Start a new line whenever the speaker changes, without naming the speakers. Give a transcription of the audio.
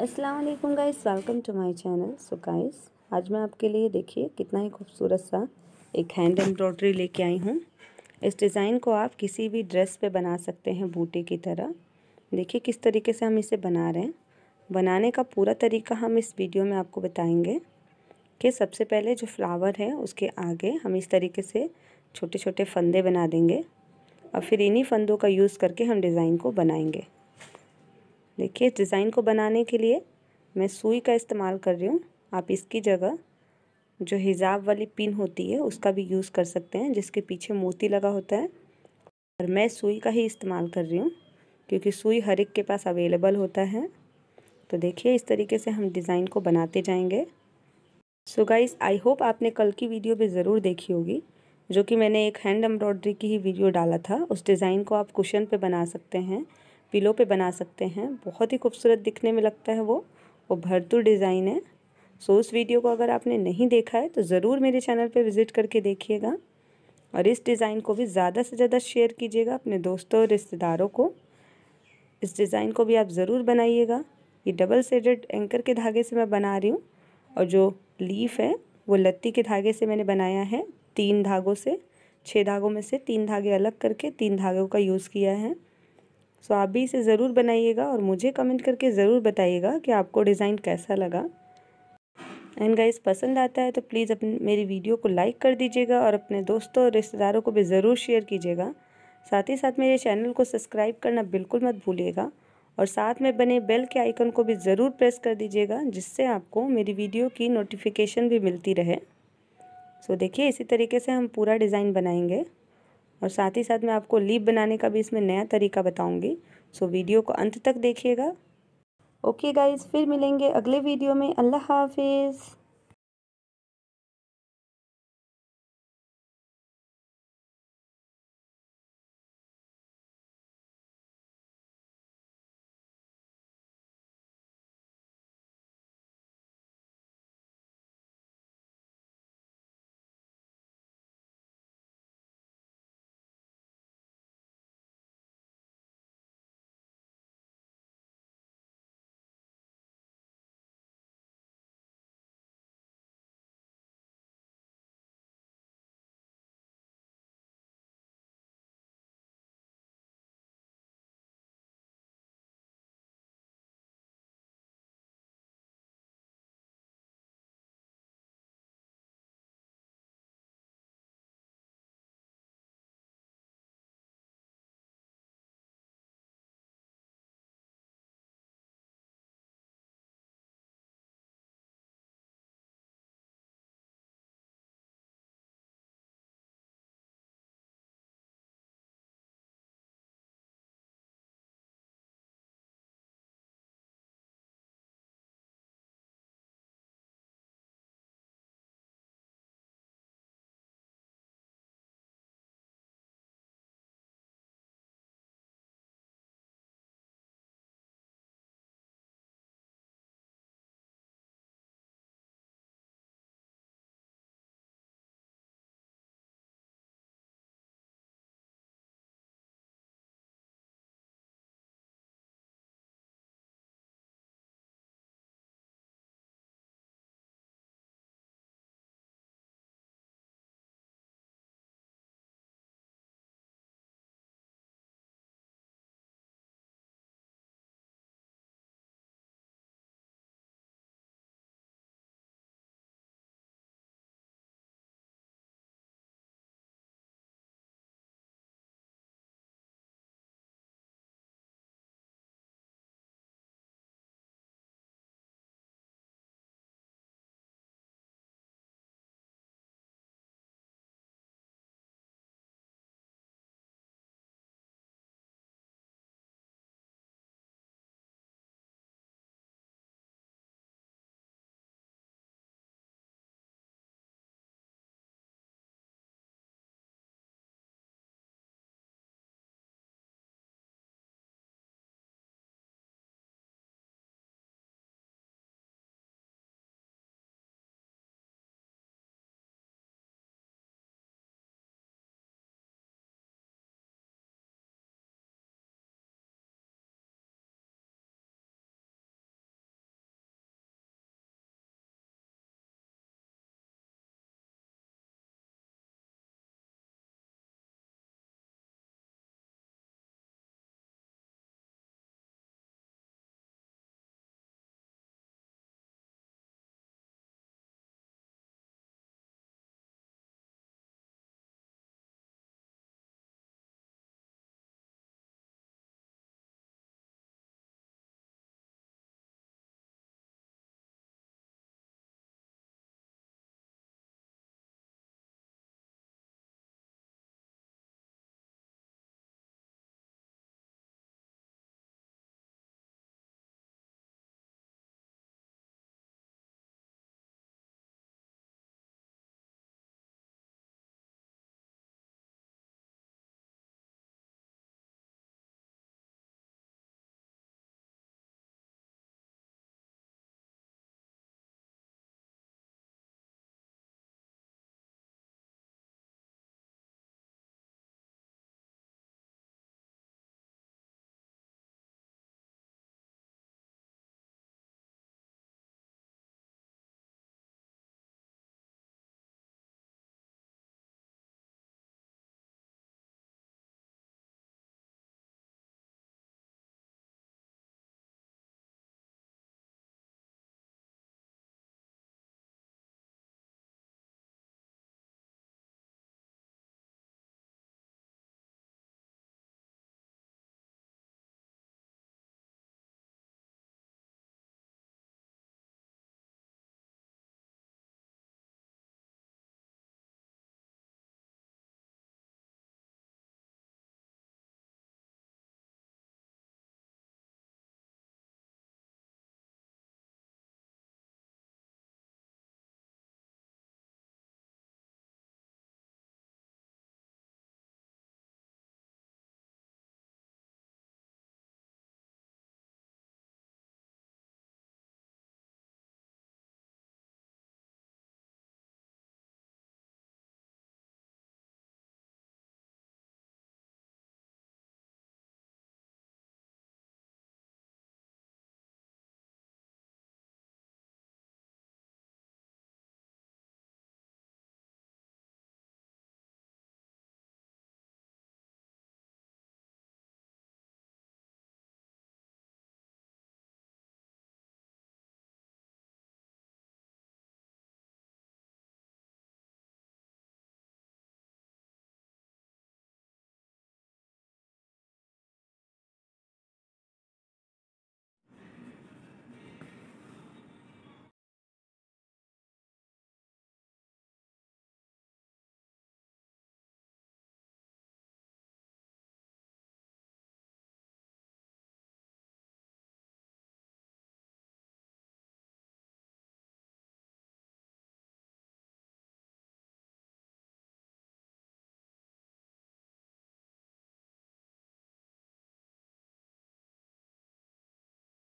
अस्सलाम वालेकुम guys welcome to my channel so guys आज मैं आपके लिए देखिए कितना ही खूबसूरत सा एक हैंड एम्ब्रॉयड्री लेके आई हूँ इस डिज़ाइन को आप किसी भी ड्रेस पे बना सकते हैं बूटे की तरह देखिए किस तरीके से हम इसे बना रहे हैं बनाने का पूरा तरीका हम इस वीडियो में आपको बताएंगे कि सबसे पहले जो फ्लावर है उसके आगे हम इस तरीके से छोटे छोटे फंदे बना देंगे और फिर इन्हीं फंदों का यूज़ करके हम डिज़ाइन को बनाएंगे देखिए इस डिज़ाइन को बनाने के लिए मैं सुई का इस्तेमाल कर रही हूँ आप इसकी जगह जो हिजाब वाली पिन होती है उसका भी यूज़ कर सकते हैं जिसके पीछे मोती लगा होता है और मैं सुई का ही इस्तेमाल कर रही हूँ क्योंकि सुई हर एक के पास अवेलेबल होता है तो देखिए इस तरीके से हम डिज़ाइन को बनाते जाएंगे सो गाइस आई होप आपने कल की वीडियो भी ज़रूर देखी होगी जो कि मैंने एक हैंड एम्ब्रॉयड्री की ही वीडियो डाला था उस डिज़ाइन को आप कुशन पे बना सकते हैं पिलो पे बना सकते हैं बहुत ही खूबसूरत दिखने में लगता है वो वो भरतू डिज़ाइन है सो उस वीडियो को अगर आपने नहीं देखा है तो ज़रूर मेरे चैनल पे विज़िट करके देखिएगा और इस डिज़ाइन को भी ज़्यादा से ज़्यादा शेयर कीजिएगा अपने दोस्तों और रिश्तेदारों को इस डिज़ाइन को भी आप ज़रूर बनाइएगा ये डबल सेडेड एंकर के धागे से मैं बना रही हूँ और जो लीफ है वो लत्ती के धागे से मैंने बनाया है तीन धागों से छः धागों में से तीन धागे अलग करके तीन धागों का यूज़ किया है सो आप भी इसे ज़रूर बनाइएगा और मुझे कमेंट करके ज़रूर बताइएगा कि आपको डिज़ाइन कैसा लगा एंड गाइस पसंद आता है तो प्लीज़ अपने मेरी वीडियो को लाइक कर दीजिएगा और अपने दोस्तों और रिश्तेदारों को भी ज़रूर शेयर कीजिएगा साथ ही साथ मेरे चैनल को सब्सक्राइब करना बिल्कुल मत भूलिएगा और साथ में बने बेल के आइकन को भी ज़रूर प्रेस कर दीजिएगा जिससे आपको मेरी वीडियो की नोटिफिकेशन भी मिलती रहे सो देखिए इसी तरीके से हम पूरा डिज़ाइन बनाएंगे और साथ ही साथ मैं आपको लीप बनाने का भी इसमें नया तरीका बताऊंगी सो वीडियो को अंत तक देखिएगा ओके गाइज फिर मिलेंगे अगले वीडियो में अल्लाह हाफिज़